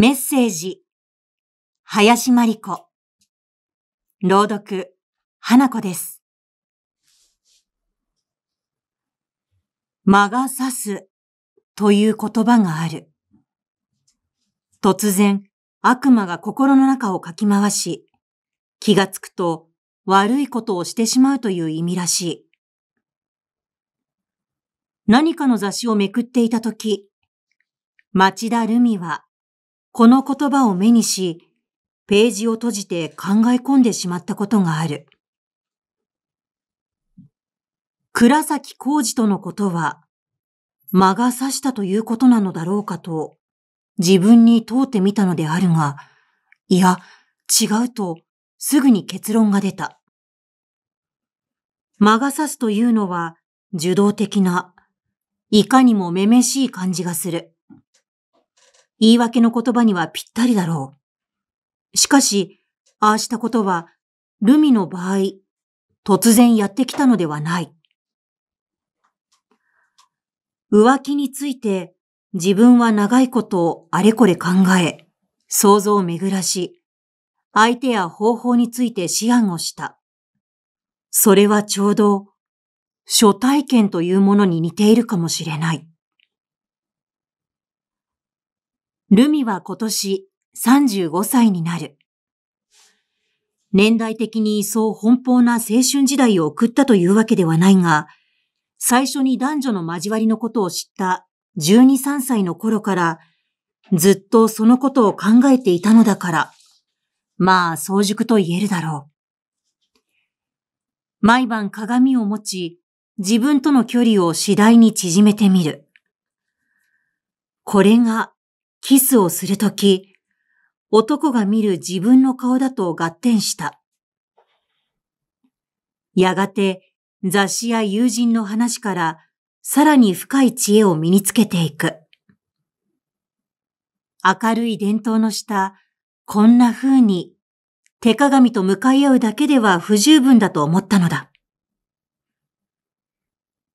メッセージ、林真理子。朗読、花子です。間が差すという言葉がある。突然、悪魔が心の中をかき回し、気がつくと悪いことをしてしまうという意味らしい。何かの雑誌をめくっていたとき、町田ルミはこの言葉を目にし、ページを閉じて考え込んでしまったことがある。倉崎浩二とのことは、間が差したということなのだろうかと、自分に問うてみたのであるが、いや、違うと、すぐに結論が出た。間が差すというのは、受動的な、いかにもめめしい感じがする。言い訳の言葉にはぴったりだろう。しかし、ああしたことは、ルミの場合、突然やってきたのではない。浮気について自分は長いことをあれこれ考え、想像を巡らし、相手や方法について思案をした。それはちょうど初体験というものに似ているかもしれない。ルミは今年35歳になる。年代的にそう奔放な青春時代を送ったというわけではないが、最初に男女の交わりのことを知った12、3歳の頃から、ずっとそのことを考えていたのだから、まあ、早熟と言えるだろう。毎晩鏡を持ち、自分との距離を次第に縮めてみる。これがキスをするとき、男が見る自分の顔だと合点した。やがて雑誌や友人の話からさらに深い知恵を身につけていく。明るい伝統の下、こんな風に手鏡と向かい合うだけでは不十分だと思ったのだ。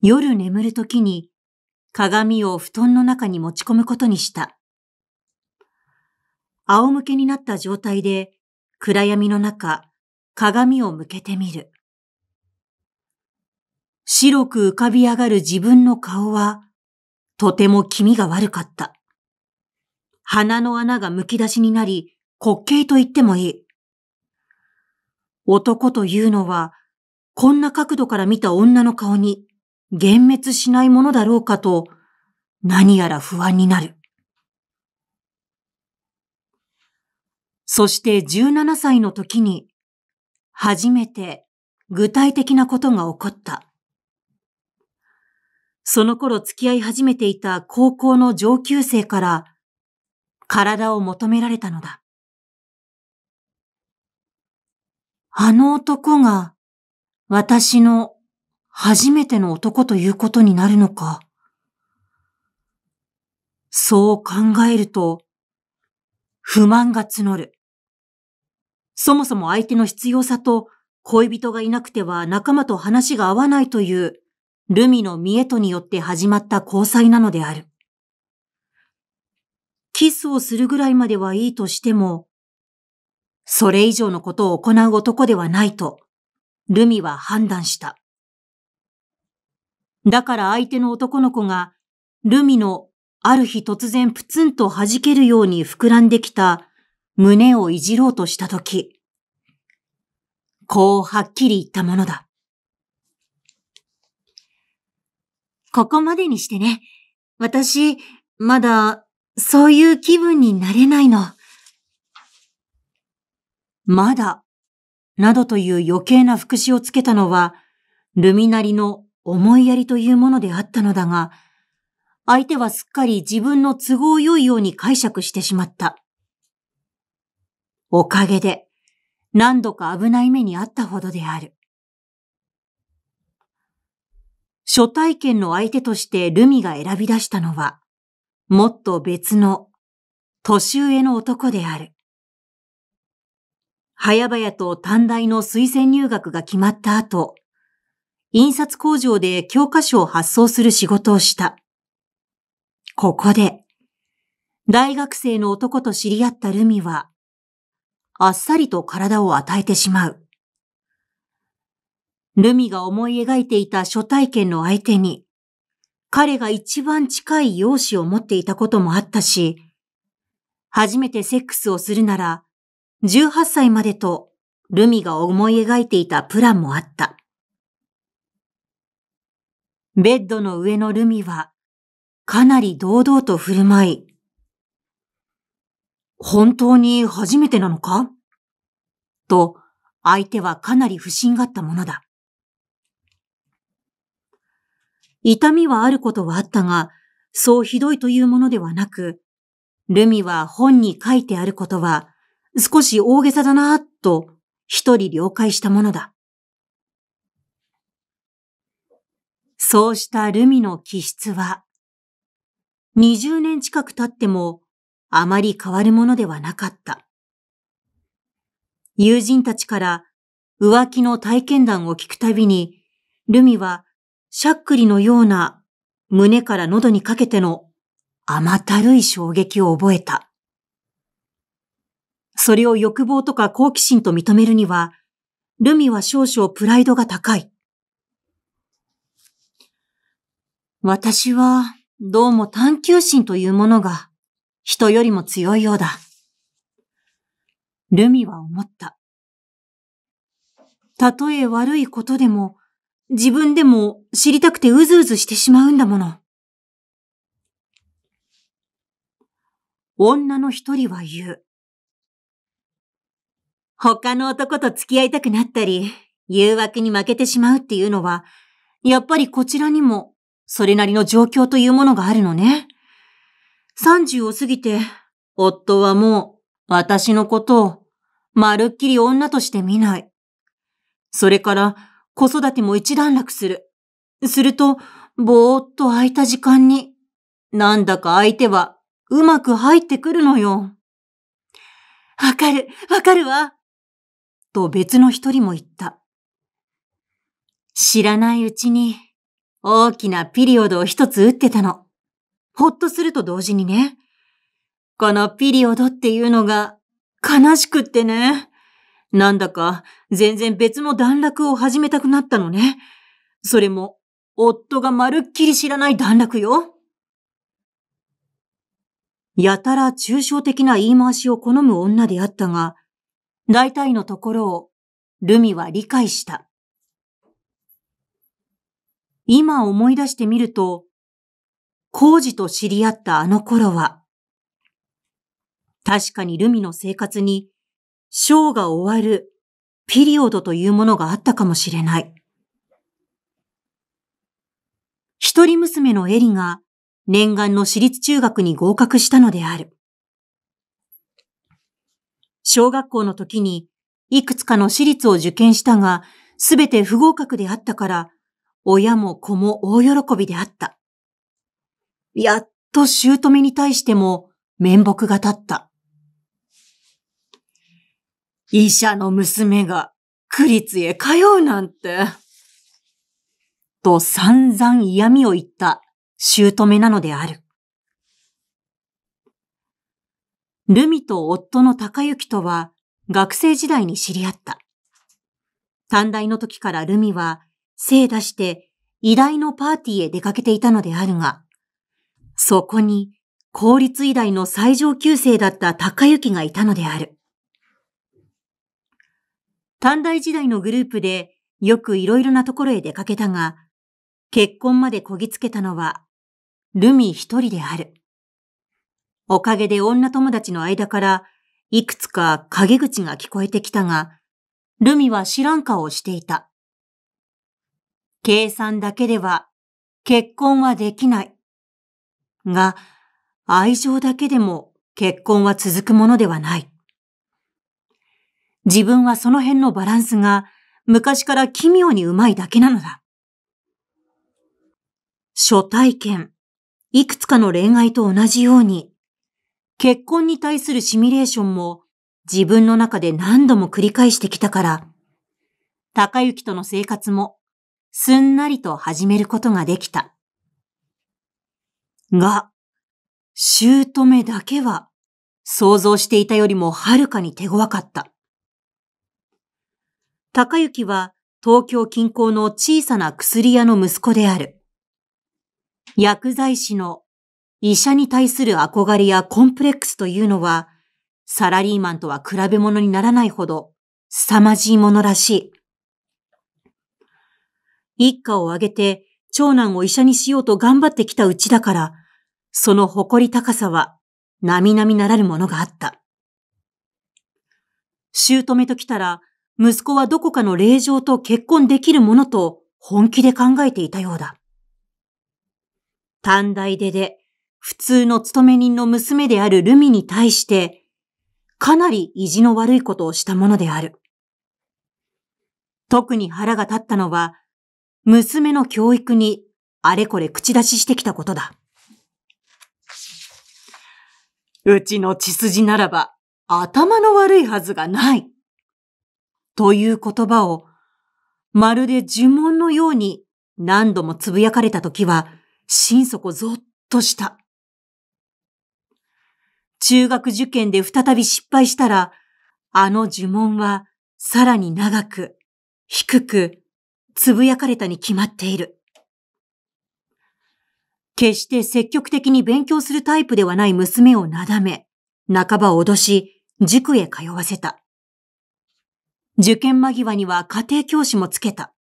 夜眠るときに鏡を布団の中に持ち込むことにした。仰向けになった状態で暗闇の中、鏡を向けてみる。白く浮かび上がる自分の顔は、とても気味が悪かった。鼻の穴がむき出しになり、滑稽と言ってもいい。男というのは、こんな角度から見た女の顔に、幻滅しないものだろうかと、何やら不安になる。そして17歳の時に、初めて具体的なことが起こった。その頃付き合い始めていた高校の上級生から体を求められたのだ。あの男が私の初めての男ということになるのか。そう考えると不満が募る。そもそも相手の必要さと、恋人がいなくては仲間と話が合わないという、ルミの見栄とによって始まった交際なのである。キスをするぐらいまではいいとしても、それ以上のことを行う男ではないと、ルミは判断した。だから相手の男の子が、ルミのある日突然プツンと弾けるように膨らんできた胸をいじろうとしたとき、こうはっきり言ったものだ。ここまでにしてね。私、まだ、そういう気分になれないの。まだ、などという余計な副詞をつけたのは、ルミナリの思いやりというものであったのだが、相手はすっかり自分の都合良いように解釈してしまった。おかげで何度か危ない目にあったほどである。初体験の相手としてルミが選び出したのは、もっと別の年上の男である。早々と短大の推薦入学が決まった後、印刷工場で教科書を発送する仕事をした。ここで、大学生の男と知り合ったルミは、あっさりと体を与えてしまう。ルミが思い描いていた初体験の相手に、彼が一番近い容姿を持っていたこともあったし、初めてセックスをするなら、18歳までとルミが思い描いていたプランもあった。ベッドの上のルミは、かなり堂々と振る舞い、本当に初めてなのかと、相手はかなり不審がったものだ。痛みはあることはあったが、そうひどいというものではなく、ルミは本に書いてあることは少し大げさだなぁと一人了解したものだ。そうしたルミの気質は、20年近く経ってもあまり変わるものではなかった。友人たちから浮気の体験談を聞くたびに、ルミはしゃっくりのような胸から喉にかけての甘たるい衝撃を覚えた。それを欲望とか好奇心と認めるには、ルミは少々プライドが高い。私は、どうも探求心というものが人よりも強いようだ。ルミは思った。たとえ悪いことでも、自分でも知りたくてうずうずしてしまうんだもの。女の一人は言う。他の男と付き合いたくなったり、誘惑に負けてしまうっていうのは、やっぱりこちらにも、それなりの状況というものがあるのね。30を過ぎて、夫はもう私のことをまるっきり女として見ない。それから子育ても一段落する。すると、ぼーっと空いた時間に、なんだか相手はうまく入ってくるのよ。わかる、わかるわ。と別の一人も言った。知らないうちに大きなピリオドを一つ打ってたの。ほっとすると同時にね。このピリオドっていうのが悲しくってね。なんだか全然別の段落を始めたくなったのね。それも夫がまるっきり知らない段落よ。やたら抽象的な言い回しを好む女であったが、大体のところをルミは理解した。今思い出してみると、工事と知り合ったあの頃は、確かにルミの生活に、ショーが終わる、ピリオドというものがあったかもしれない。一人娘のエリが、念願の私立中学に合格したのである。小学校の時に、いくつかの私立を受験したが、すべて不合格であったから、親も子も大喜びであった。やっと姑に対しても面目が立った。医者の娘が区立へ通うなんて。と散々嫌味を言った姑なのである。ルミと夫の高之とは学生時代に知り合った。短大の時からルミは精出して依大のパーティーへ出かけていたのであるが、そこに、公立医大の最上級生だった高幸がいたのである。短大時代のグループでよくいろいろなところへ出かけたが、結婚までこぎつけたのは、ルミ一人である。おかげで女友達の間から、いくつか陰口が聞こえてきたが、ルミは知らん顔をしていた。計算だけでは、結婚はできない。が、愛情だけでも結婚は続くものではない。自分はその辺のバランスが昔から奇妙にうまいだけなのだ。初体験、いくつかの恋愛と同じように、結婚に対するシミュレーションも自分の中で何度も繰り返してきたから、高雪との生活もすんなりと始めることができた。が、姑だけは想像していたよりもはるかに手強かった。高幸は東京近郊の小さな薬屋の息子である。薬剤師の医者に対する憧れやコンプレックスというのは、サラリーマンとは比べ物にならないほど凄まじいものらしい。一家を挙げて長男を医者にしようと頑張ってきたうちだから、その誇り高さは、並々ならぬものがあった。姑と来たら、息子はどこかの霊場と結婚できるものと本気で考えていたようだ。短大でで、普通の勤め人の娘であるルミに対して、かなり意地の悪いことをしたものである。特に腹が立ったのは、娘の教育にあれこれ口出ししてきたことだ。うちの血筋ならば頭の悪いはずがない。という言葉を、まるで呪文のように何度も呟かれた時は、心底ぞっとした。中学受験で再び失敗したら、あの呪文はさらに長く、低く、呟かれたに決まっている。決して積極的に勉強するタイプではない娘をなだめ、半ば脅し、塾へ通わせた。受験間際には家庭教師もつけた。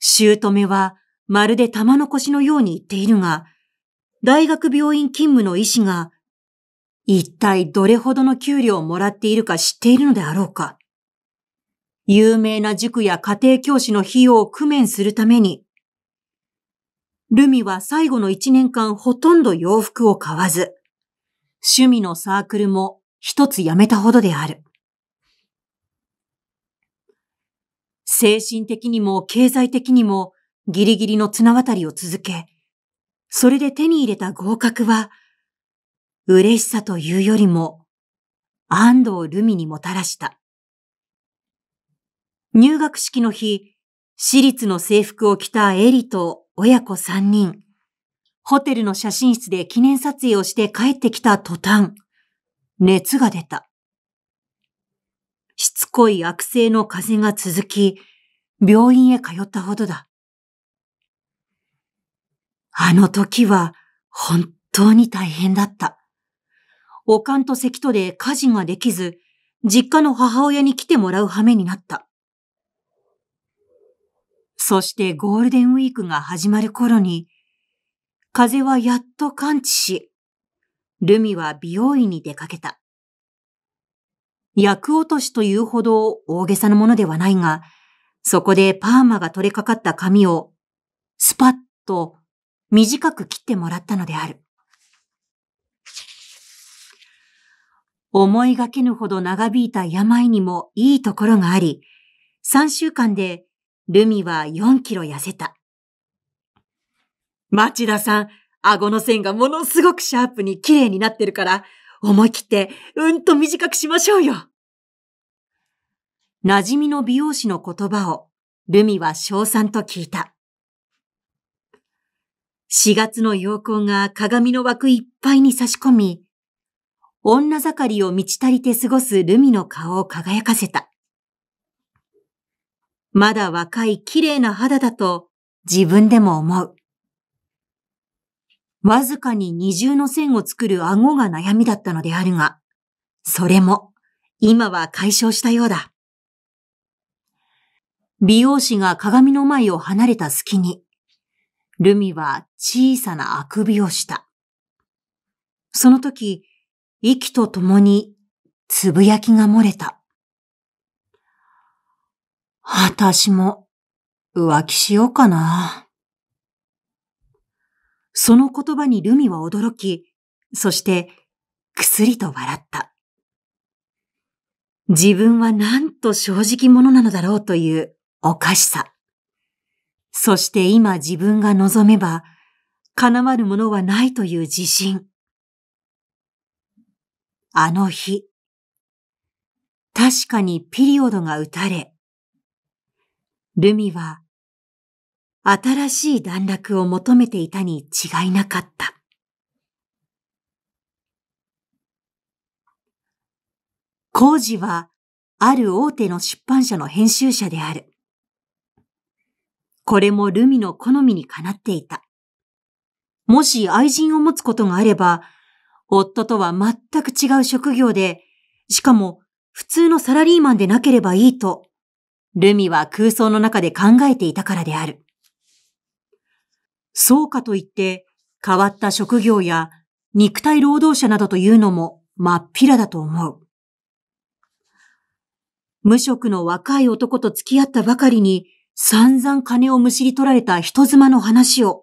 姑はまるで玉の腰のように言っているが、大学病院勤務の医師が、一体どれほどの給料をもらっているか知っているのであろうか。有名な塾や家庭教師の費用を工面するために、ルミは最後の一年間ほとんど洋服を買わず、趣味のサークルも一つやめたほどである。精神的にも経済的にもギリギリの綱渡りを続け、それで手に入れた合格は、嬉しさというよりも、安藤ルミにもたらした。入学式の日、私立の制服を着たエリと親子三人、ホテルの写真室で記念撮影をして帰ってきた途端、熱が出た。しつこい悪性の風邪が続き、病院へ通ったほどだ。あの時は本当に大変だった。おかんと咳とで家事ができず、実家の母親に来てもらう羽目になった。そしてゴールデンウィークが始まる頃に、風はやっと感知し、ルミは美容院に出かけた。役落としというほど大げさなものではないが、そこでパーマが取れかかった髪をスパッと短く切ってもらったのである。思いがけぬほど長引いた病にもいいところがあり、三週間でルミは4キロ痩せた。町田さん、顎の線がものすごくシャープに綺麗になってるから、思い切ってうんと短くしましょうよ。馴染みの美容師の言葉を、ルミは称賛と聞いた。4月の陽光が鏡の枠いっぱいに差し込み、女盛りを満ち足りて過ごすルミの顔を輝かせた。まだ若い綺麗な肌だと自分でも思う。わずかに二重の線を作る顎が悩みだったのであるが、それも今は解消したようだ。美容師が鏡の前を離れた隙に、ルミは小さなあくびをした。その時、息とともにつぶやきが漏れた。私も浮気しようかな。その言葉にルミは驚き、そしてくすりと笑った。自分はなんと正直者なのだろうというおかしさ。そして今自分が望めば、叶わるものはないという自信。あの日、確かにピリオドが打たれ、ルミは新しい段落を求めていたに違いなかった。コウジはある大手の出版社の編集者である。これもルミの好みにかなっていた。もし愛人を持つことがあれば、夫とは全く違う職業で、しかも普通のサラリーマンでなければいいとルミは空想の中で考えていたからである。そうかといって、変わった職業や肉体労働者などというのも真っ平だと思う。無職の若い男と付き合ったばかりに散々金をむしり取られた人妻の話を、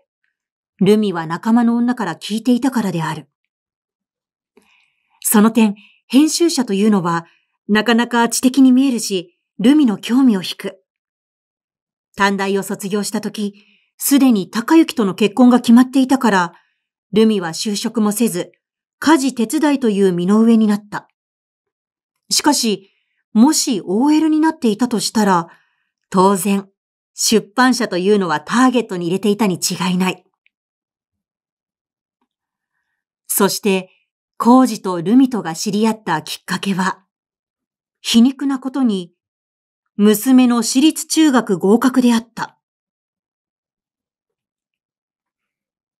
ルミは仲間の女から聞いていたからである。その点、編集者というのは、なかなか知的に見えるし、ルミの興味を引く。短大を卒業した時、すでに高雪との結婚が決まっていたから、ルミは就職もせず、家事手伝いという身の上になった。しかし、もし OL になっていたとしたら、当然、出版社というのはターゲットに入れていたに違いない。そして、コウジとルミとが知り合ったきっかけは、皮肉なことに、娘の私立中学合格であった。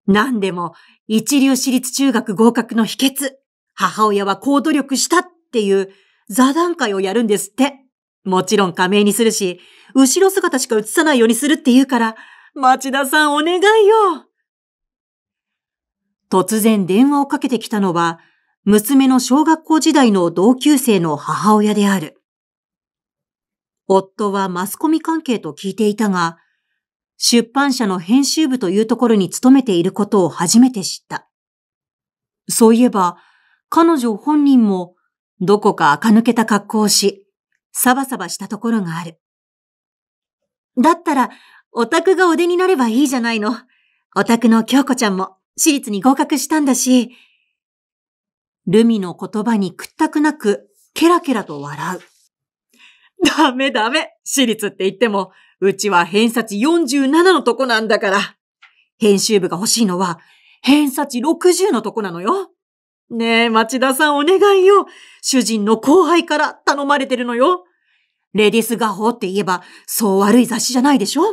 何でも一流私立中学合格の秘訣、母親は高努力したっていう座談会をやるんですって。もちろん加盟にするし、後ろ姿しか映さないようにするって言うから、町田さんお願いよ。突然電話をかけてきたのは、娘の小学校時代の同級生の母親である。夫はマスコミ関係と聞いていたが、出版社の編集部というところに勤めていることを初めて知った。そういえば、彼女本人もどこか垢抜けた格好をし、サバサバしたところがある。だったら、オタクがお出になればいいじゃないの。オタクの京子ちゃんも私立に合格したんだし。ルミの言葉に屈託なく、ケラケラと笑う。ダメダメ。私立って言っても、うちは偏差値47のとこなんだから。編集部が欲しいのは、偏差値60のとこなのよ。ねえ、町田さんお願いよ。主人の後輩から頼まれてるのよ。レディス画法って言えば、そう悪い雑誌じゃないでしょ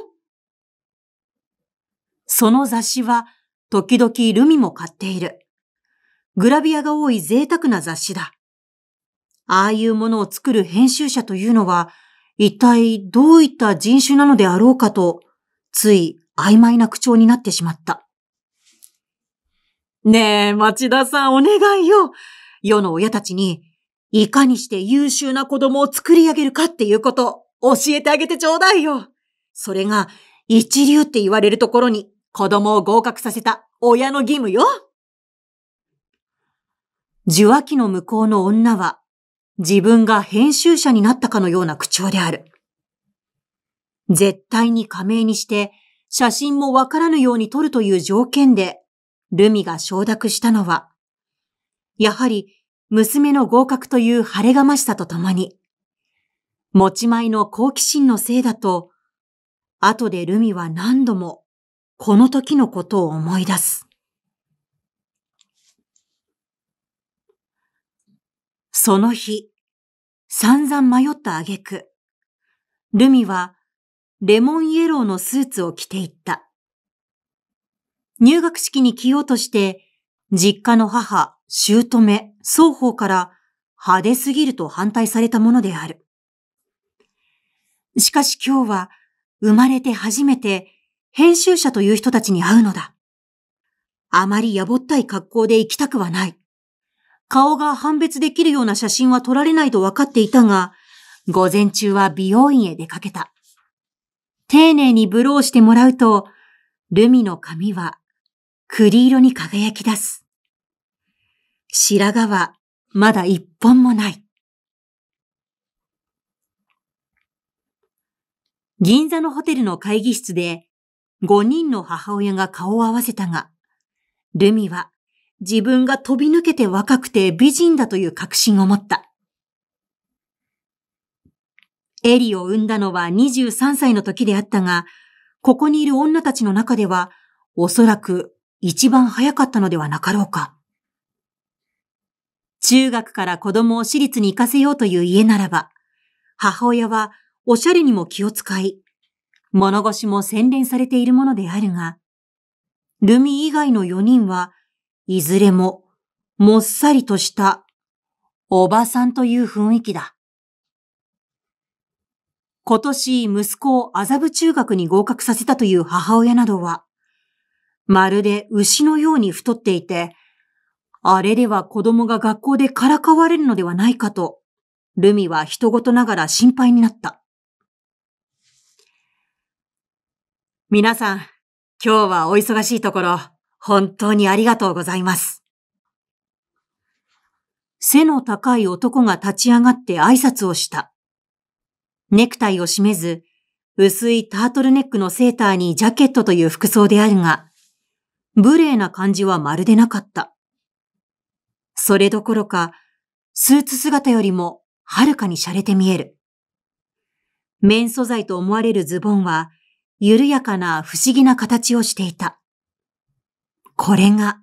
その雑誌は、時々ルミも買っている。グラビアが多い贅沢な雑誌だ。ああいうものを作る編集者というのは、一体どういった人種なのであろうかと、つい曖昧な口調になってしまった。ねえ、町田さんお願いよ。世の親たちに、いかにして優秀な子供を作り上げるかっていうこと、教えてあげてちょうだいよ。それが、一流って言われるところに、子供を合格させた親の義務よ。受話器の向こうの女は自分が編集者になったかのような口調である。絶対に仮名にして、写真もわからぬように撮るという条件で、ルミが承諾したのは、やはり娘の合格という晴れがましさとともに、持ち前の好奇心のせいだと、後でルミは何度もこの時のことを思い出す。その日、散々迷った挙句、ルミはレモンイエローのスーツを着ていった。入学式に着ようとして、実家の母、姑、双方から派手すぎると反対されたものである。しかし今日は生まれて初めて編集者という人たちに会うのだ。あまりやぼったい格好で行きたくはない。顔が判別できるような写真は撮られないと分かっていたが、午前中は美容院へ出かけた。丁寧にブローしてもらうと、ルミの髪は栗色に輝き出す。白髪はまだ一本もない。銀座のホテルの会議室で5人の母親が顔を合わせたが、ルミは自分が飛び抜けて若くて美人だという確信を持った。エリを産んだのは23歳の時であったが、ここにいる女たちの中では、おそらく一番早かったのではなかろうか。中学から子供を私立に行かせようという家ならば、母親はおしゃれにも気を使い、物腰も洗練されているものであるが、ルミ以外の4人はいずれも、もっさりとした、おばさんという雰囲気だ。今年息子を麻布中学に合格させたという母親などは、まるで牛のように太っていて、あれでは子供が学校でからかわれるのではないかと、ルミは人事ながら心配になった。皆さん、今日はお忙しいところ、本当にありがとうございます。背の高い男が立ち上がって挨拶をした。ネクタイを締めず、薄いタートルネックのセーターにジャケットという服装であるが、無礼な感じはまるでなかった。それどころか、スーツ姿よりもはるかに洒落て見える。綿素材と思われるズボンは、緩やかな不思議な形をしていた。これが、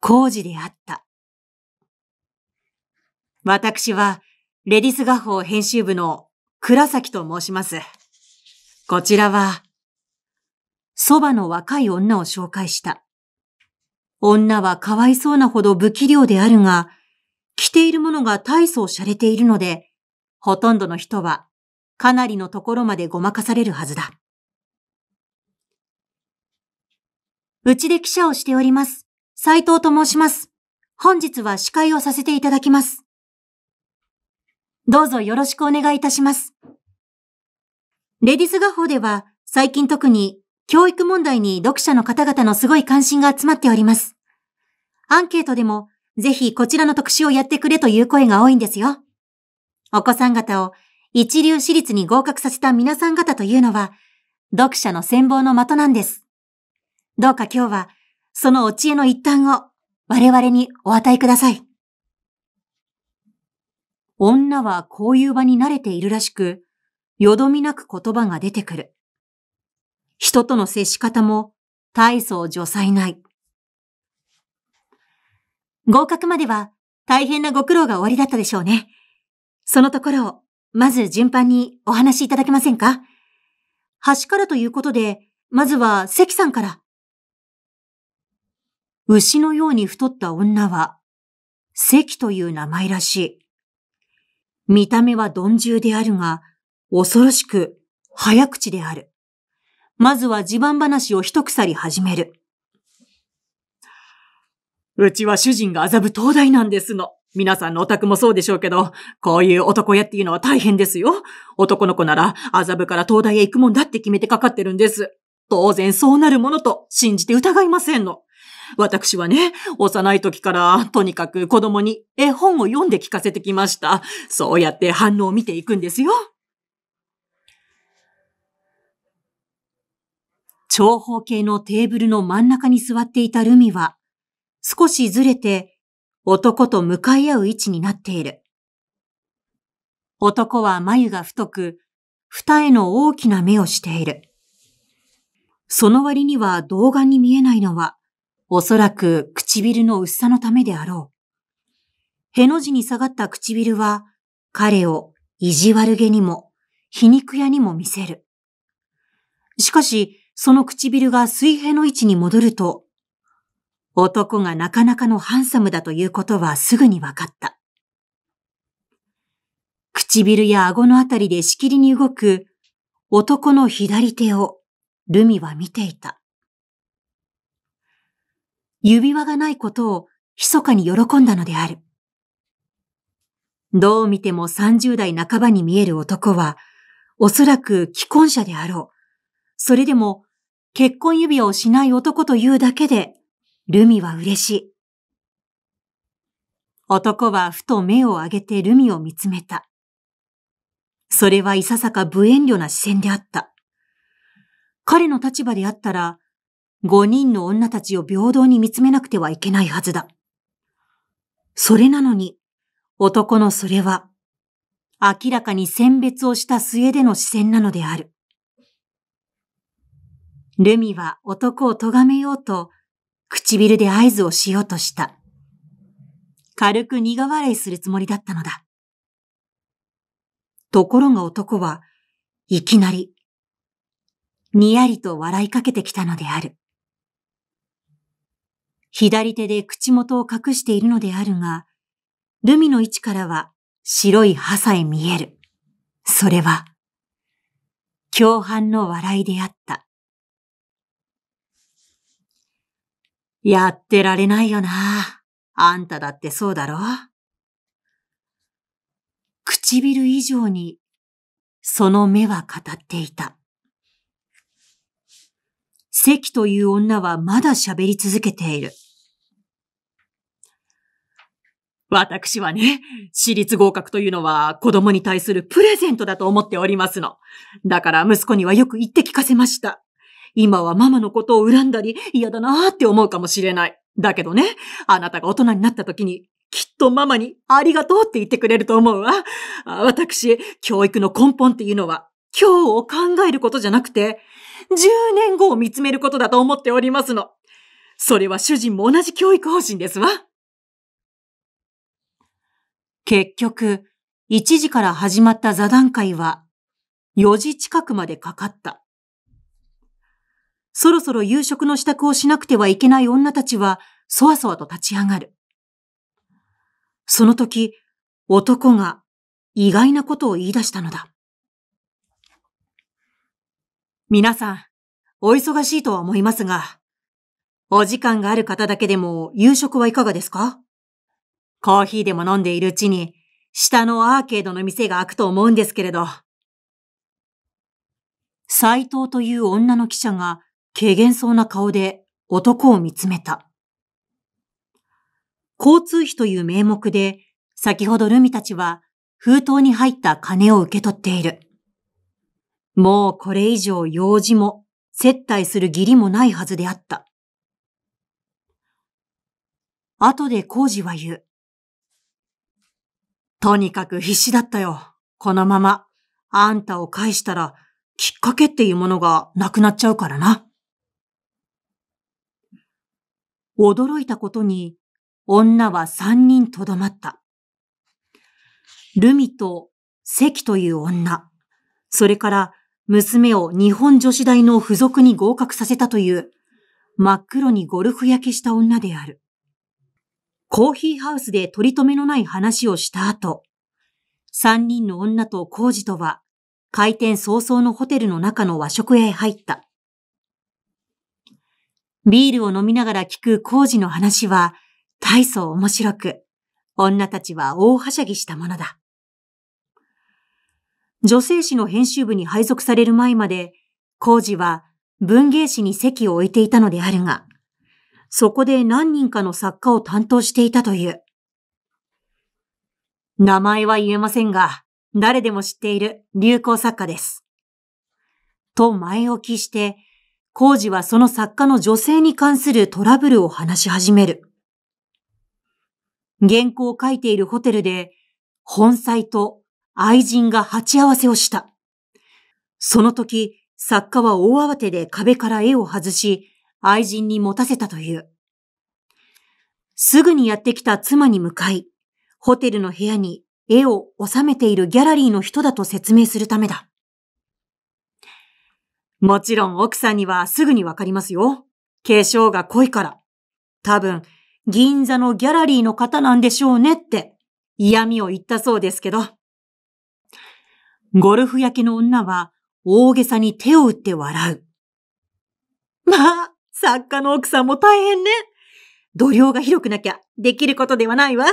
工事であった。私は、レディス画報編集部の倉崎と申します。こちらは、蕎麦の若い女を紹介した。女はかわいそうなほど不器量であるが、着ているものが大層洒落ているので、ほとんどの人はかなりのところまでごまかされるはずだ。うちで記者をしております。斉藤と申します。本日は司会をさせていただきます。どうぞよろしくお願いいたします。レディス画報では最近特に教育問題に読者の方々のすごい関心が集まっております。アンケートでもぜひこちらの特集をやってくれという声が多いんですよ。お子さん方を一流私立に合格させた皆さん方というのは読者の先望の的なんです。どうか今日は、そのお知恵の一端を我々にお与えください。女はこういう場に慣れているらしく、よどみなく言葉が出てくる。人との接し方も大層除災ない。合格までは大変なご苦労が終わりだったでしょうね。そのところを、まず順番にお話しいただけませんか端からということで、まずは関さんから。牛のように太った女は、関という名前らしい。見た目は鈍重であるが、恐ろしく早口である。まずは地盤話を一鎖始める。うちは主人が麻布東大なんですの。皆さんのお宅もそうでしょうけど、こういう男屋っていうのは大変ですよ。男の子なら麻布から東大へ行くもんだって決めてかかってるんです。当然そうなるものと信じて疑いませんの。私はね、幼い時からとにかく子供に絵本を読んで聞かせてきました。そうやって反応を見ていくんですよ。長方形のテーブルの真ん中に座っていたルミは、少しずれて男と向かい合う位置になっている。男は眉が太く、二重の大きな目をしている。その割には動画に見えないのは、おそらく唇の薄さのためであろう。への字に下がった唇は、彼を意地悪げにも、皮肉屋にも見せる。しかし、その唇が水平の位置に戻ると、男がなかなかのハンサムだということはすぐに分かった。唇や顎のあたりでしきりに動く男の左手をルミは見ていた。指輪がないことを密かに喜んだのである。どう見ても30代半ばに見える男は、おそらく既婚者であろう。それでも、結婚指輪をしない男というだけで、ルミは嬉しい。男はふと目を上げてルミを見つめた。それはいささか無遠慮な視線であった。彼の立場であったら、5人の女たちを平等に見つめなくてはいけないはずだ。それなのに、男のそれは、明らかに選別をした末での視線なのである。ルミは男を咎めようと、唇で合図をしようとした。軽く苦笑いするつもりだったのだ。ところが男はいきなり、にやりと笑いかけてきたのである。左手で口元を隠しているのであるが、ルミの位置からは白い歯さえ見える。それは、共犯の笑いであった。やってられないよな。あんただってそうだろ唇以上に、その目は語っていた。関という女はまだ喋り続けている。私はね、私立合格というのは子供に対するプレゼントだと思っておりますの。だから息子にはよく言って聞かせました。今はママのことを恨んだり嫌だなーって思うかもしれない。だけどね、あなたが大人になった時に、きっとママにありがとうって言ってくれると思うわ。私、教育の根本っていうのは、今日を考えることじゃなくて、10年後を見つめることだと思っておりますの。それは主人も同じ教育方針ですわ。結局、1時から始まった座談会は、4時近くまでかかった。そろそろ夕食の支度をしなくてはいけない女たちは、そわそわと立ち上がる。その時、男が意外なことを言い出したのだ。皆さん、お忙しいとは思いますが、お時間がある方だけでも夕食はいかがですかコーヒーでも飲んでいるうちに、下のアーケードの店が開くと思うんですけれど。斎藤という女の記者が、軽減そうな顔で男を見つめた。交通費という名目で、先ほどルミたちは封筒に入った金を受け取っている。もうこれ以上用事も接待する義理もないはずであった。後で工事は言う。とにかく必死だったよ。このまま、あんたを返したら、きっかけっていうものがなくなっちゃうからな。驚いたことに、女は三人とどまった。ルミと関という女、それから娘を日本女子大の付属に合格させたという、真っ黒にゴルフ焼けした女である。コーヒーハウスで取り留めのない話をした後、三人の女とウジとは、開店早々のホテルの中の和食へ入った。ビールを飲みながら聞くウジの話は、大層面白く、女たちは大はしゃぎしたものだ。女性誌の編集部に配属される前まで、ウジは文芸誌に席を置いていたのであるが、そこで何人かの作家を担当していたという。名前は言えませんが、誰でも知っている流行作家です。と前置きして、工事はその作家の女性に関するトラブルを話し始める。原稿を書いているホテルで、本妻と愛人が鉢合わせをした。その時、作家は大慌てで壁から絵を外し、愛人に持たせたという。すぐにやってきた妻に向かい、ホテルの部屋に絵を収めているギャラリーの人だと説明するためだ。もちろん奥さんにはすぐにわかりますよ。化粧が濃いから。多分、銀座のギャラリーの方なんでしょうねって嫌味を言ったそうですけど。ゴルフ焼けの女は大げさに手を打って笑う。まあ、作家の奥さんも大変ね。度量が広くなきゃできることではないわ。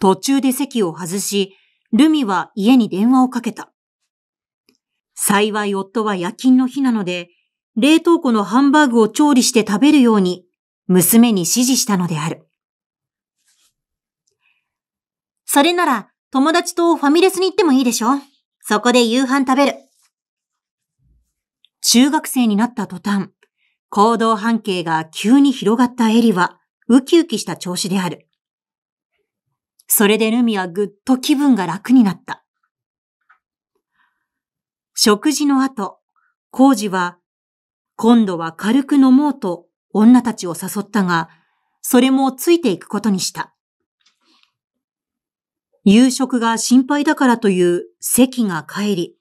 途中で席を外し、ルミは家に電話をかけた。幸い夫は夜勤の日なので、冷凍庫のハンバーグを調理して食べるように、娘に指示したのである。それなら、友達とファミレスに行ってもいいでしょそこで夕飯食べる。中学生になった途端、行動半径が急に広がったエリは、ウキウキした調子である。それでルミはぐっと気分が楽になった。食事の後、コウジは、今度は軽く飲もうと女たちを誘ったが、それもついていくことにした。夕食が心配だからという席が帰り、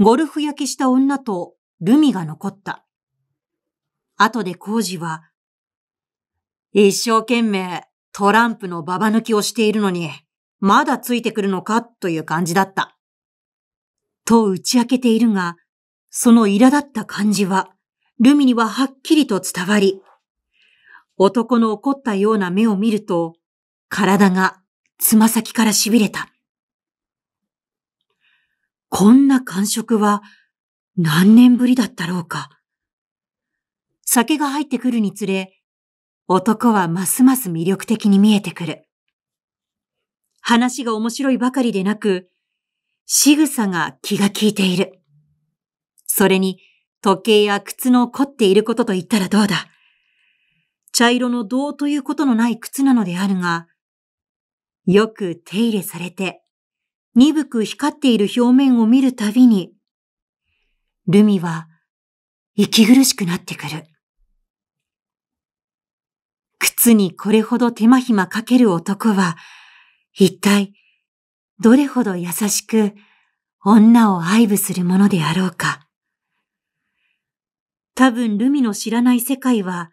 ゴルフ焼きした女とルミが残った。後でコウジは、一生懸命トランプのババ抜きをしているのに、まだついてくるのかという感じだった。と打ち明けているが、その苛立った感じは、ルミにははっきりと伝わり、男の怒ったような目を見ると、体がつま先から痺れた。こんな感触は何年ぶりだったろうか。酒が入ってくるにつれ、男はますます魅力的に見えてくる。話が面白いばかりでなく、仕草が気が利いている。それに、時計や靴の凝っていることと言ったらどうだ。茶色の銅ということのない靴なのであるが、よく手入れされて、鈍く光っている表面を見るたびに、ルミは息苦しくなってくる。靴にこれほど手間暇かける男は、一体どれほど優しく女を愛撫するものであろうか。多分ルミの知らない世界は、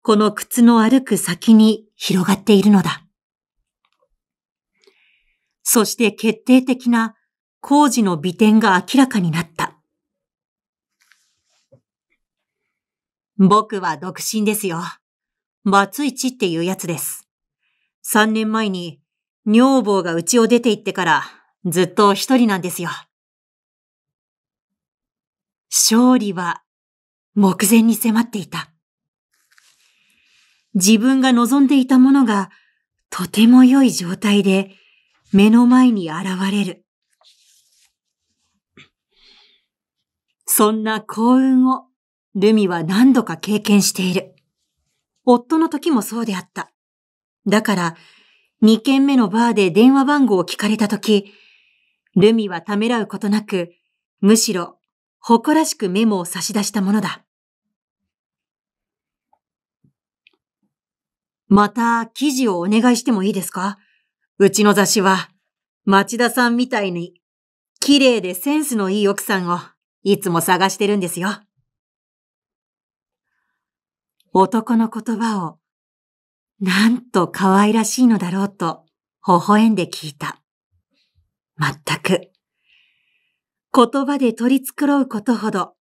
この靴の歩く先に広がっているのだ。そして決定的な工事の美点が明らかになった。僕は独身ですよ。バツイチっていうやつです。三年前に女房が家を出て行ってからずっと一人なんですよ。勝利は目前に迫っていた。自分が望んでいたものがとても良い状態で目の前に現れる。そんな幸運をルミは何度か経験している。夫の時もそうであった。だから、二軒目のバーで電話番号を聞かれた時、ルミはためらうことなく、むしろ誇らしくメモを差し出したものだ。また記事をお願いしてもいいですかうちの雑誌は、町田さんみたいに、綺麗でセンスのいい奥さんを、いつも探してるんですよ。男の言葉を、なんと可愛らしいのだろうと、微笑んで聞いた。まったく、言葉で取り繕うことほど、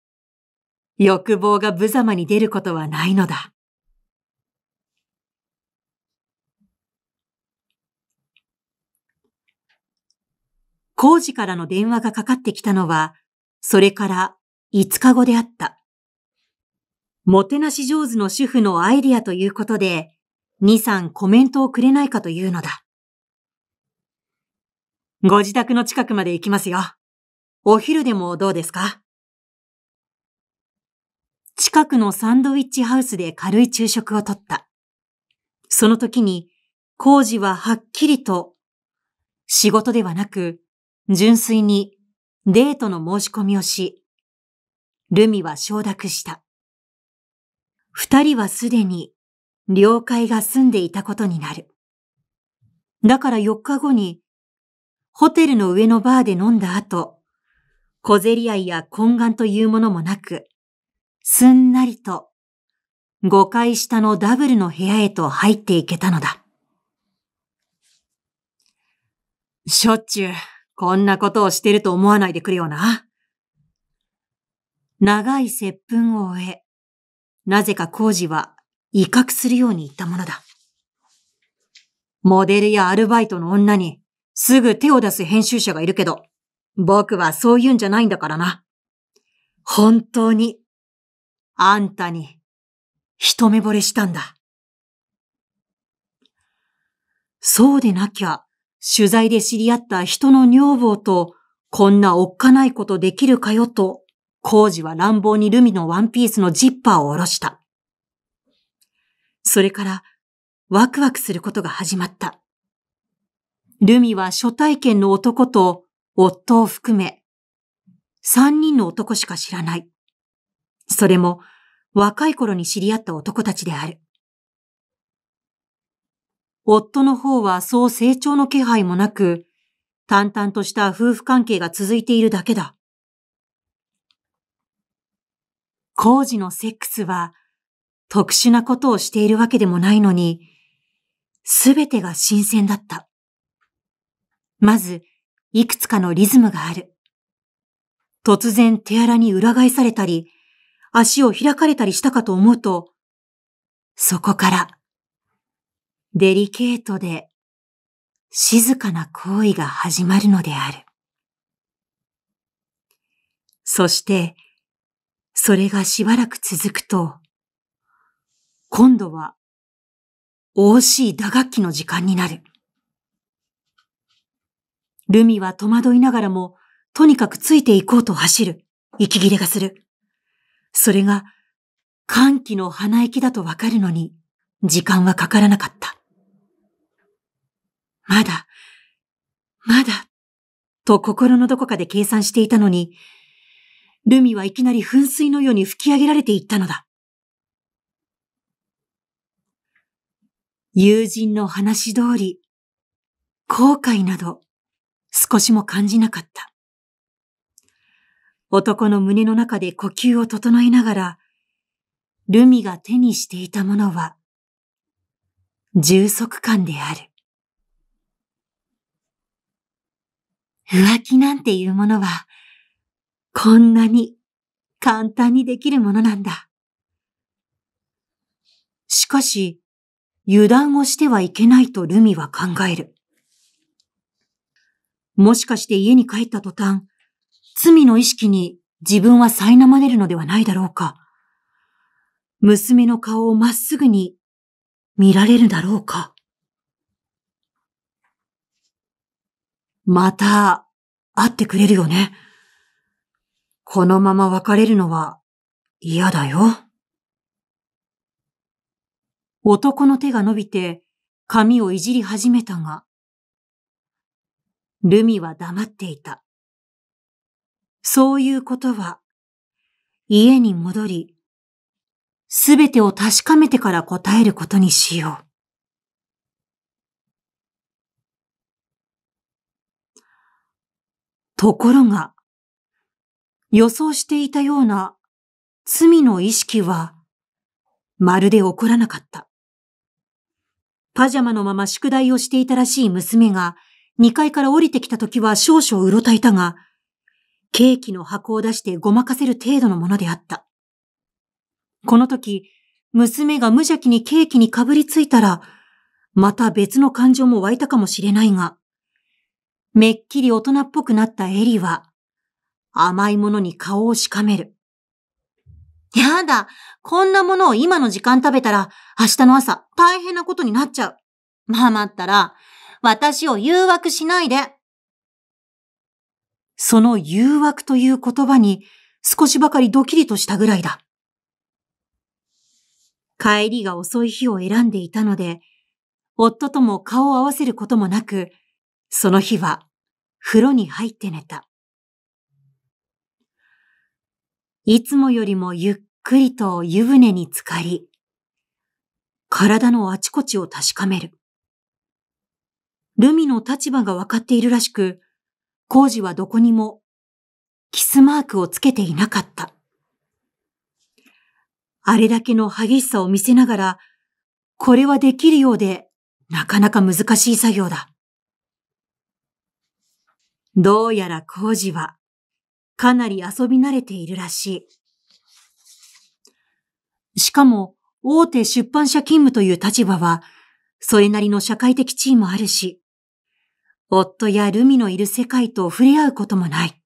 欲望が無様に出ることはないのだ。工事からの電話がかかってきたのは、それから5日後であった。もてなし上手の主婦のアイディアということで、2、3コメントをくれないかというのだ。ご自宅の近くまで行きますよ。お昼でもどうですか近くのサンドイッチハウスで軽い昼食をとった。その時に、工事ははっきりと、仕事ではなく、純粋にデートの申し込みをし、ルミは承諾した。二人はすでに了解が済んでいたことになる。だから4日後に、ホテルの上のバーで飲んだ後、小競り合いや懇願というものもなく、すんなりと5階下のダブルの部屋へと入っていけたのだ。しょっちゅう。こんなことをしてると思わないでくれよな。長い接吻を終え、なぜか工事は威嚇するように言ったものだ。モデルやアルバイトの女にすぐ手を出す編集者がいるけど、僕はそういうんじゃないんだからな。本当に、あんたに、一目惚れしたんだ。そうでなきゃ、取材で知り合った人の女房と、こんなおっかないことできるかよと、工事は乱暴にルミのワンピースのジッパーを下ろした。それから、ワクワクすることが始まった。ルミは初体験の男と夫を含め、三人の男しか知らない。それも若い頃に知り合った男たちである。夫の方はそう成長の気配もなく、淡々とした夫婦関係が続いているだけだ。工事のセックスは特殊なことをしているわけでもないのに、すべてが新鮮だった。まず、いくつかのリズムがある。突然手荒に裏返されたり、足を開かれたりしたかと思うと、そこからデリケートで静かな行為が始まるのである。そして、それがしばらく続くと、今度は、惜しい打楽器の時間になる。ルミは戸惑いながらも、とにかくついていこうと走る。息切れがする。それが、歓喜の鼻息だとわかるのに、時間はかからなかった。まだ、まだ、と心のどこかで計算していたのに、ルミはいきなり噴水のように吹き上げられていったのだ。友人の話通り、後悔など少しも感じなかった。男の胸の中で呼吸を整えながら、ルミが手にしていたものは、充足感である。浮気なんていうものは、こんなに簡単にできるものなんだ。しかし、油断をしてはいけないとルミは考える。もしかして家に帰った途端、罪の意識に自分は苛まれるのではないだろうか。娘の顔をまっすぐに見られるだろうか。また会ってくれるよね。このまま別れるのは嫌だよ。男の手が伸びて髪をいじり始めたが、ルミは黙っていた。そういうことは、家に戻り、すべてを確かめてから答えることにしよう。ところが、予想していたような罪の意識は、まるで起こらなかった。パジャマのまま宿題をしていたらしい娘が、2階から降りてきた時は少々うろたいたが、ケーキの箱を出してごまかせる程度のものであった。この時、娘が無邪気にケーキにかぶりついたら、また別の感情も湧いたかもしれないが、めっきり大人っぽくなったエリは、甘いものに顔をしかめる。やだこんなものを今の時間食べたら、明日の朝大変なことになっちゃう。ママったら、私を誘惑しないで。その誘惑という言葉に少しばかりドキリとしたぐらいだ。帰りが遅い日を選んでいたので、夫とも顔を合わせることもなく、その日は風呂に入って寝た。いつもよりもゆっくりと湯船に浸かり、体のあちこちを確かめる。ルミの立場が分かっているらしく、工事はどこにもキスマークをつけていなかった。あれだけの激しさを見せながら、これはできるようで、なかなか難しい作業だ。どうやら工事は、かなり遊び慣れているらしい。しかも、大手出版社勤務という立場は、それなりの社会的地位もあるし、夫やルミのいる世界と触れ合うこともない。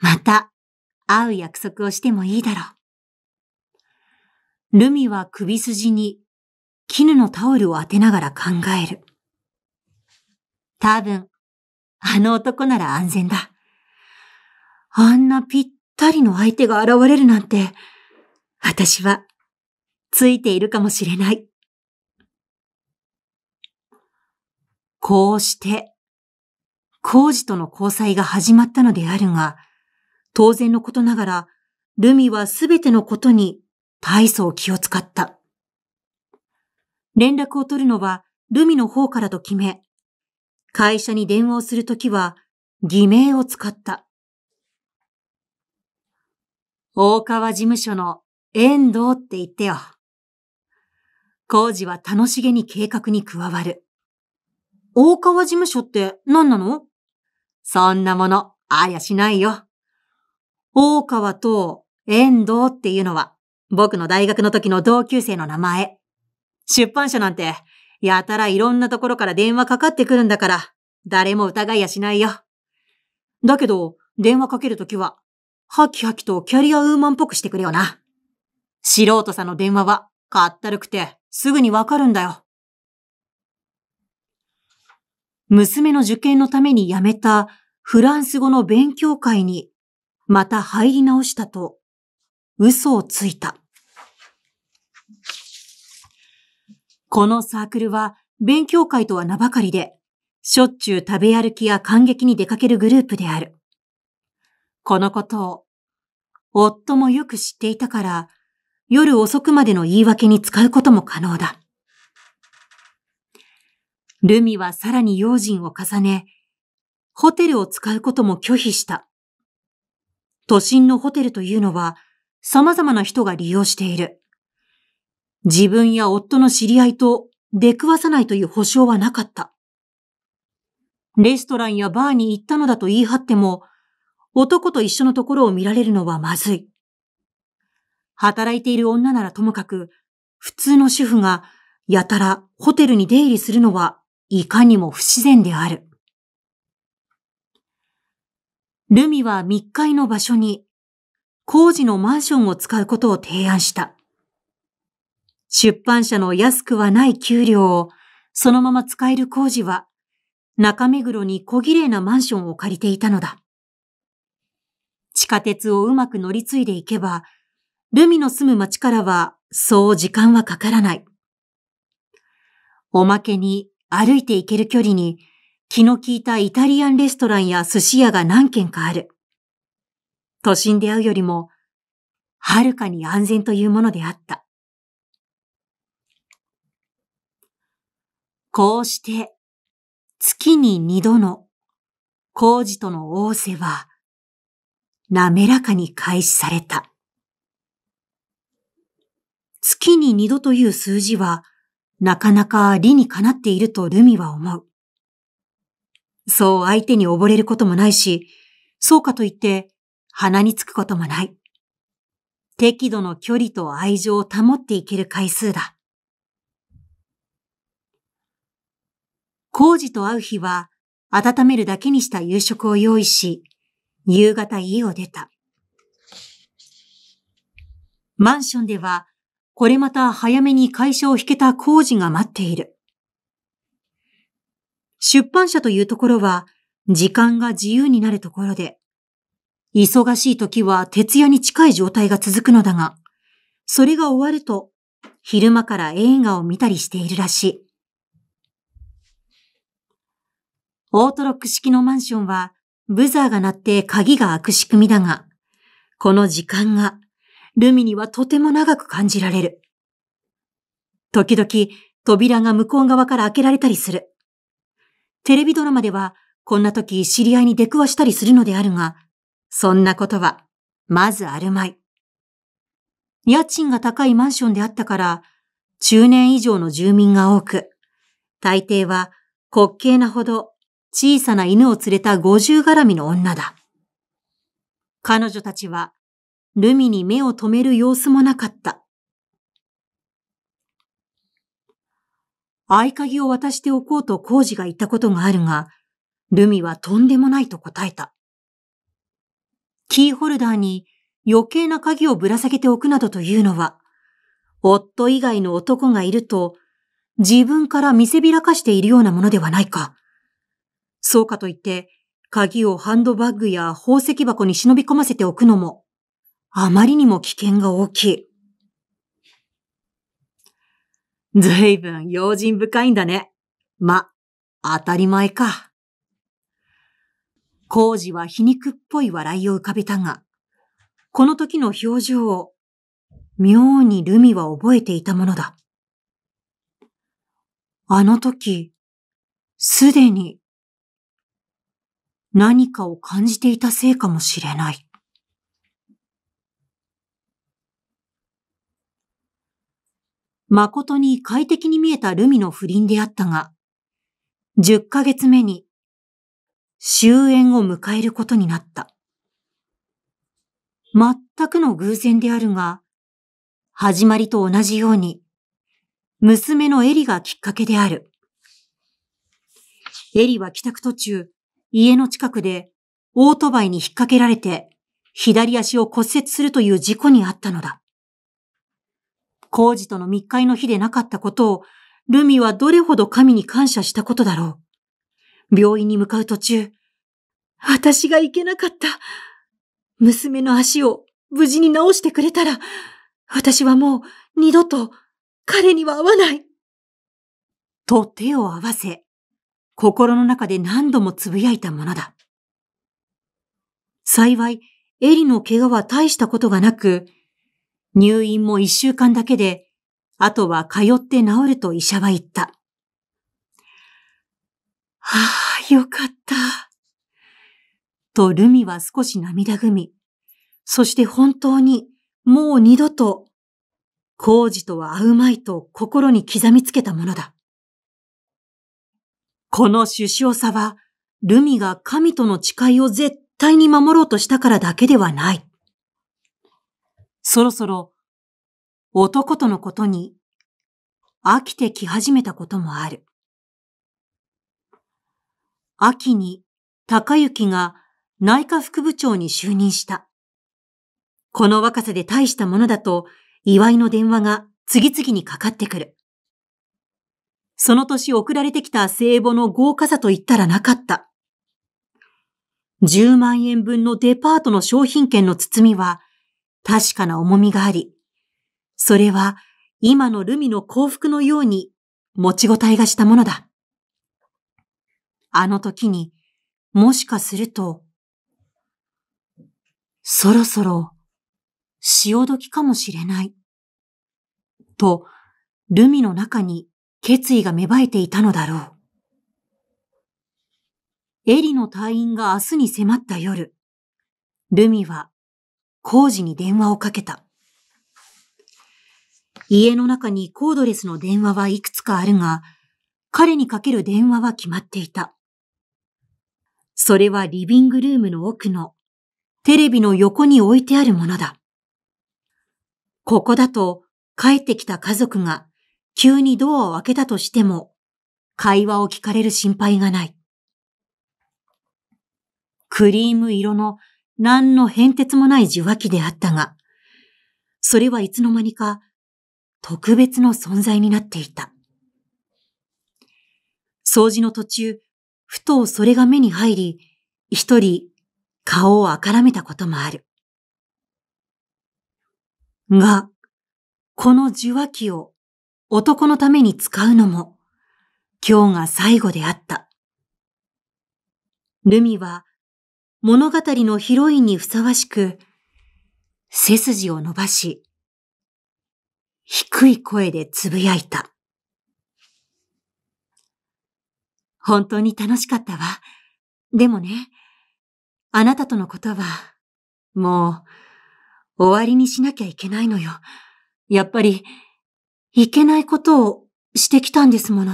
また、会う約束をしてもいいだろう。ルミは首筋に絹のタオルを当てながら考える。多分、あの男なら安全だ。あんなぴったりの相手が現れるなんて、私は、ついているかもしれない。こうして、工事との交際が始まったのであるが、当然のことながら、ルミはすべてのことに大層気を使った。連絡を取るのはルミの方からと決め、会社に電話をするときは偽名を使った。大川事務所の遠藤って言ってよ。工事は楽しげに計画に加わる。大川事務所って何なのそんなもの、あやしないよ。大川と遠藤っていうのは僕の大学の時の同級生の名前。出版社なんてやたらいろんなところから電話かかってくるんだから、誰も疑いやしないよ。だけど、電話かけるときは、ハキハキとキャリアウーマンっぽくしてくれよな。素人さんの電話は、かったるくて、すぐにわかるんだよ。娘の受験のために辞めたフランス語の勉強会に、また入り直したと、嘘をついた。このサークルは勉強会とは名ばかりで、しょっちゅう食べ歩きや感激に出かけるグループである。このことを、夫もよく知っていたから、夜遅くまでの言い訳に使うことも可能だ。ルミはさらに用心を重ね、ホテルを使うことも拒否した。都心のホテルというのは様々な人が利用している。自分や夫の知り合いと出くわさないという保証はなかった。レストランやバーに行ったのだと言い張っても、男と一緒のところを見られるのはまずい。働いている女ならともかく、普通の主婦がやたらホテルに出入りするのはいかにも不自然である。ルミは密会の場所に工事のマンションを使うことを提案した。出版社の安くはない給料をそのまま使える工事は中目黒に小綺麗なマンションを借りていたのだ。地下鉄をうまく乗り継いでいけば、ルミの住む町からはそう時間はかからない。おまけに歩いて行ける距離に気の利いたイタリアンレストランや寿司屋が何軒かある。都心で会うよりも、はるかに安全というものであった。こうして月に二度の工事との仰せは滑らかに開始された。月に二度という数字はなかなか理にかなっているとルミは思う。そう相手に溺れることもないし、そうかといって鼻につくこともない。適度の距離と愛情を保っていける回数だ。工事と会う日は、温めるだけにした夕食を用意し、夕方家を出た。マンションでは、これまた早めに会社を引けた工事が待っている。出版社というところは、時間が自由になるところで、忙しい時は徹夜に近い状態が続くのだが、それが終わると、昼間から映画を見たりしているらしい。オートロック式のマンションは、ブザーが鳴って鍵が開く仕組みだが、この時間が、ルミにはとても長く感じられる。時々、扉が向こう側から開けられたりする。テレビドラマでは、こんな時知り合いに出くわしたりするのであるが、そんなことは、まずあるまい。家賃が高いマンションであったから、中年以上の住民が多く、大抵は滑稽なほど小さな犬を連れた五十絡みの女だ。彼女たちは、ルミに目を留める様子もなかった。合鍵を渡しておこうと工事が言ったことがあるが、ルミはとんでもないと答えた。キーホルダーに余計な鍵をぶら下げておくなどというのは、夫以外の男がいると自分から見せびらかしているようなものではないか。そうかといって、鍵をハンドバッグや宝石箱に忍び込ませておくのも、あまりにも危険が大きい。ずいぶん用心深いんだね。ま、当たり前か。工事は皮肉っぽい笑いを浮かべたが、この時の表情を、妙にルミは覚えていたものだ。あの時、すでに何かを感じていたせいかもしれない。誠に快適に見えたルミの不倫であったが、10ヶ月目に終焉を迎えることになった。全くの偶然であるが、始まりと同じように、娘のエリがきっかけである。エリは帰宅途中、家の近くでオートバイに引っ掛けられて左足を骨折するという事故にあったのだ。工事との密会の日でなかったことを、ルミはどれほど神に感謝したことだろう。病院に向かう途中、私が行けなかった。娘の足を無事に治してくれたら、私はもう二度と彼には会わない。と手を合わせ、心の中で何度もつぶやいたものだ。幸い、エリの怪我は大したことがなく、入院も一週間だけで、あとは通って治ると医者は言った。はあ、よかった。と、ルミは少し涙ぐみ、そして本当に、もう二度と、ウジとは会うまいと心に刻みつけたものだ。この主をさは、ルミが神との誓いを絶対に守ろうとしたからだけではない。そろそろ、男とのことに、飽きてき始めたこともある。秋に、高雪が内科副部長に就任した。この若さで大したものだと、祝いの電話が次々にかかってくる。その年送られてきた聖母の豪華さと言ったらなかった。10万円分のデパートの商品券の包みは確かな重みがあり、それは今のルミの幸福のように持ちごたえがしたものだ。あの時にもしかすると、そろそろ潮時かもしれない。と、ルミの中に決意が芽生えていたのだろう。エリの隊員が明日に迫った夜、ルミは、コ事ジに電話をかけた。家の中にコードレスの電話はいくつかあるが、彼にかける電話は決まっていた。それはリビングルームの奥のテレビの横に置いてあるものだ。ここだと帰ってきた家族が急にドアを開けたとしても、会話を聞かれる心配がない。クリーム色の何の変哲もない受話器であったが、それはいつの間にか特別の存在になっていた。掃除の途中、ふとそれが目に入り、一人顔をあからめたこともある。が、この受話器を男のために使うのも、今日が最後であった。ルミは物語のヒロインにふさわしく、背筋を伸ばし、低い声でつぶやいた。本当に楽しかったわ。でもね、あなたとのことは、もう、終わりにしなきゃいけないのよ。やっぱり、いけないことをしてきたんですもの。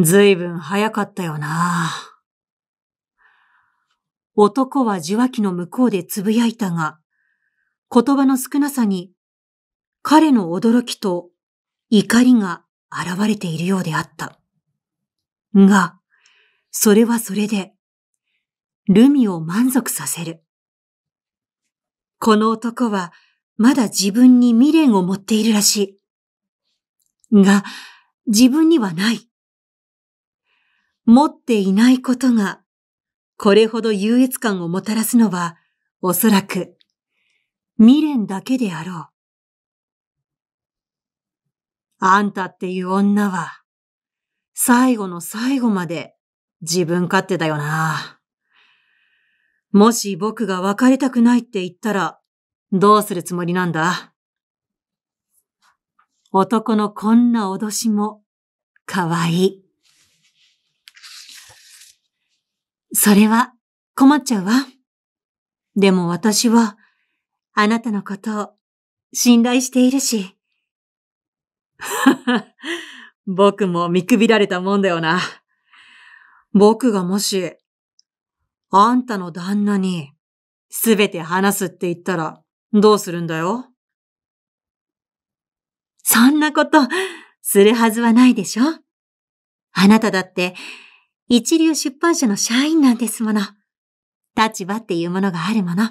ずいぶん早かったよな。男は受話器の向こうで呟いたが、言葉の少なさに彼の驚きと怒りが現れているようであった。が、それはそれで、ルミを満足させる。この男はまだ自分に未練を持っているらしい。が、自分にはない。持っていないことが、これほど優越感をもたらすのは、おそらく、未練だけであろう。あんたっていう女は、最後の最後まで自分勝手だよな。もし僕が別れたくないって言ったら、どうするつもりなんだ男のこんな脅しも、かわいい。それは困っちゃうわ。でも私は、あなたのことを信頼しているし。僕も見くびられたもんだよな。僕がもし、あんたの旦那に、すべて話すって言ったら、どうするんだよそんなこと、するはずはないでしょあなただって、一流出版社の社員なんですもの。立場っていうものがあるもの。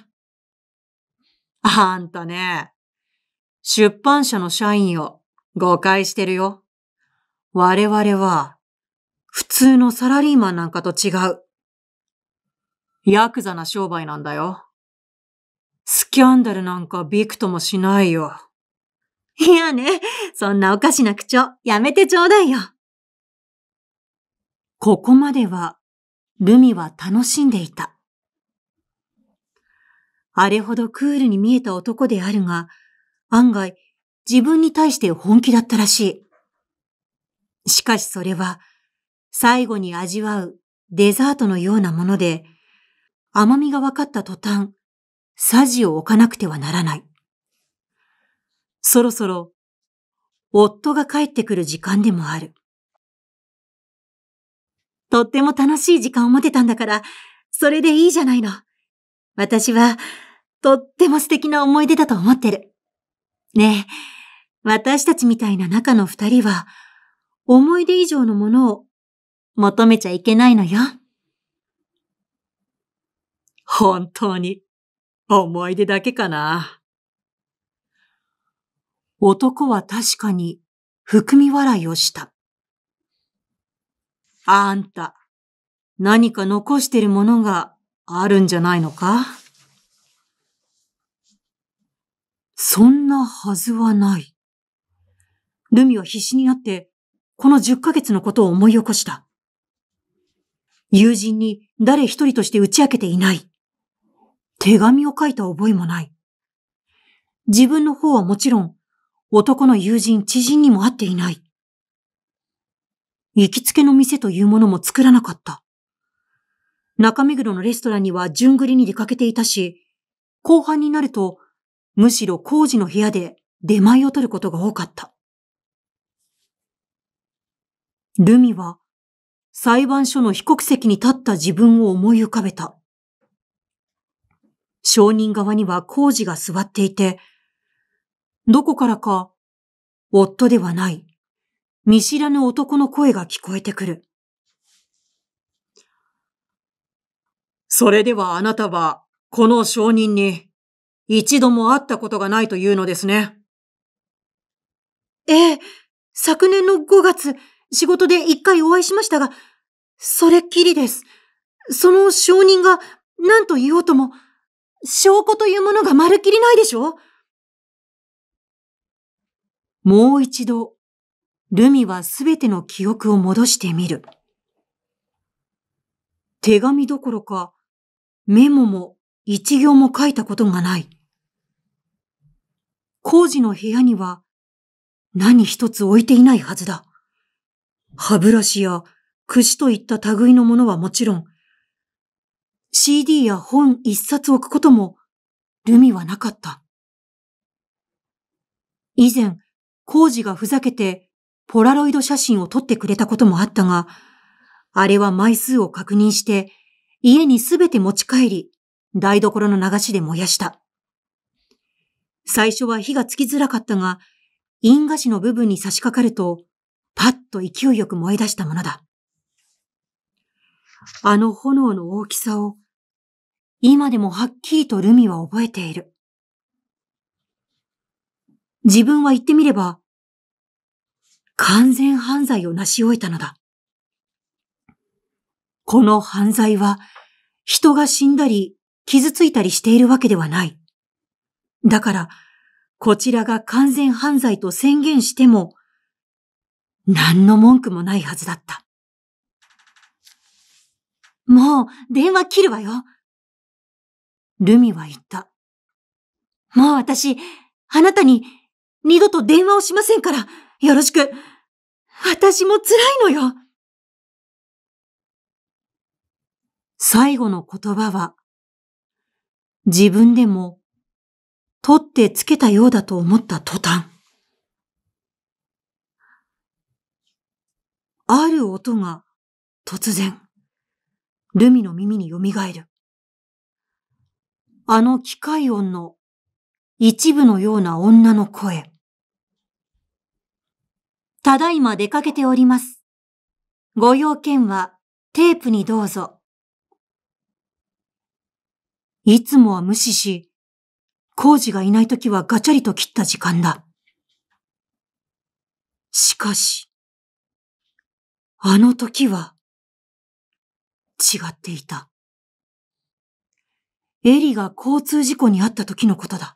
あんたね、出版社の社員を誤解してるよ。我々は、普通のサラリーマンなんかと違う。ヤクザな商売なんだよ。スキャンダルなんかびくともしないよ。いやね、そんなおかしな口調、やめてちょうだいよ。ここまでは、ルミは楽しんでいた。あれほどクールに見えた男であるが、案外、自分に対して本気だったらしい。しかしそれは、最後に味わうデザートのようなもので、甘みが分かった途端、匙を置かなくてはならない。そろそろ、夫が帰ってくる時間でもある。とっても楽しい時間を持てたんだから、それでいいじゃないの。私は、とっても素敵な思い出だと思ってる。ねえ、私たちみたいな仲の二人は、思い出以上のものを求めちゃいけないのよ。本当に、思い出だけかな。男は確かに含み笑いをした。あんた、何か残してるものがあるんじゃないのかそんなはずはない。ルミは必死になって、この10ヶ月のことを思い起こした。友人に誰一人として打ち明けていない。手紙を書いた覚えもない。自分の方はもちろん、男の友人、知人にも会っていない。行きつけの店というものも作らなかった。中目黒のレストランには順繰りに出かけていたし、後半になると、むしろ工事の部屋で出前を取ることが多かった。ルミは裁判所の被告席に立った自分を思い浮かべた。証人側には工事が座っていて、どこからか、夫ではない、見知らぬ男の声が聞こえてくる。それではあなたは、この証人に、一度も会ったことがないというのですね。ええ、昨年の5月、仕事で一回お会いしましたが、それっきりです。その証人が、何と言おうとも、証拠というものがまるっきりないでしょもう一度、ルミはすべての記憶を戻してみる。手紙どころか、メモも一行も書いたことがない。工事の部屋には何一つ置いていないはずだ。歯ブラシや櫛といった類のものはもちろん、CD や本一冊置くことも、ルミはなかった。以前、工事がふざけて、ポラロイド写真を撮ってくれたこともあったが、あれは枚数を確認して、家にすべて持ち帰り、台所の流しで燃やした。最初は火がつきづらかったが、因果紙の部分に差し掛かると、パッと勢いよく燃え出したものだ。あの炎の大きさを今でもはっきりとルミは覚えている。自分は言ってみれば、完全犯罪を成し終えたのだ。この犯罪は、人が死んだり、傷ついたりしているわけではない。だから、こちらが完全犯罪と宣言しても、何の文句もないはずだった。もう、電話切るわよ。ルミは言った。もう私、あなたに二度と電話をしませんから、よろしく。私も辛いのよ。最後の言葉は、自分でも取ってつけたようだと思った途端、ある音が突然、ルミの耳によみがえる。あの機械音の一部のような女の声。ただいま出かけております。ご用件はテープにどうぞ。いつもは無視し、工事がいない時はガチャリと切った時間だ。しかし、あの時は違っていた。エリが交通事故に遭った時のことだ。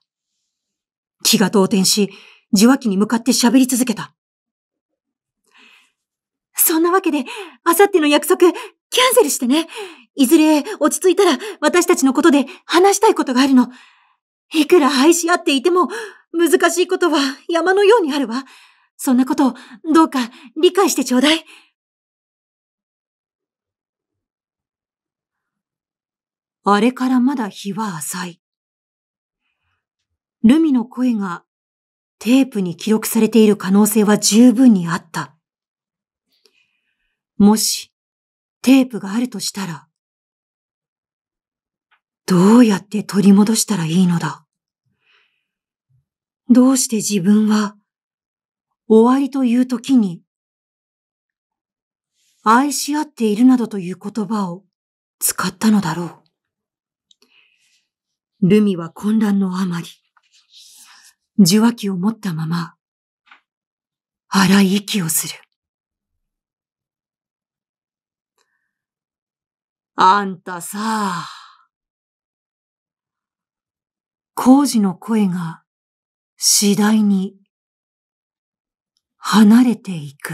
気が動転し、受話器に向かって喋り続けた。そんなわけで、あさっての約束、キャンセルしてね。いずれ落ち着いたら私たちのことで話したいことがあるの。いくら愛し合っていても、難しいことは山のようにあるわ。そんなこと、どうか理解してちょうだい。あれからまだ日は浅い。ルミの声がテープに記録されている可能性は十分にあった。もし、テープがあるとしたら、どうやって取り戻したらいいのだ。どうして自分は、終わりという時に、愛し合っているなどという言葉を使ったのだろう。ルミは混乱のあまり、受話器を持ったまま、荒い息をする。あんたさ、工事の声が次第に離れていく。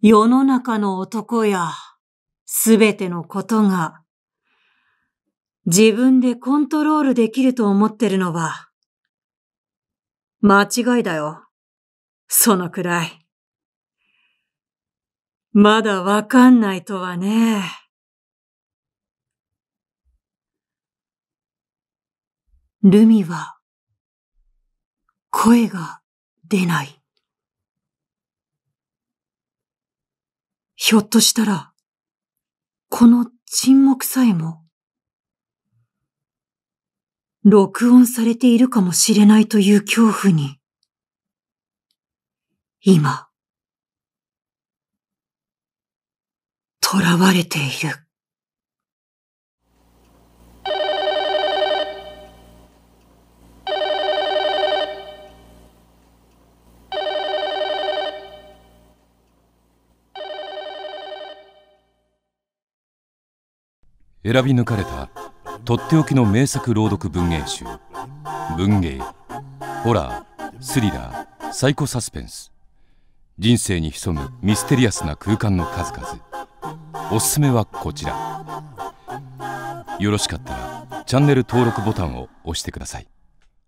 世の中の男や、すべてのことが自分でコントロールできると思ってるのは間違いだよ。そのくらい。まだわかんないとはね。ルミは声が出ない。ひょっとしたらこの沈黙さえも、録音されているかもしれないという恐怖に、今、囚われている。選び抜かれたとっておきの名作朗読文芸集文芸ホラースリラーサイコサスペンス人生に潜むミステリアスな空間の数々おすすめはこちらよろしかったらチャンネル登録ボタンを押してください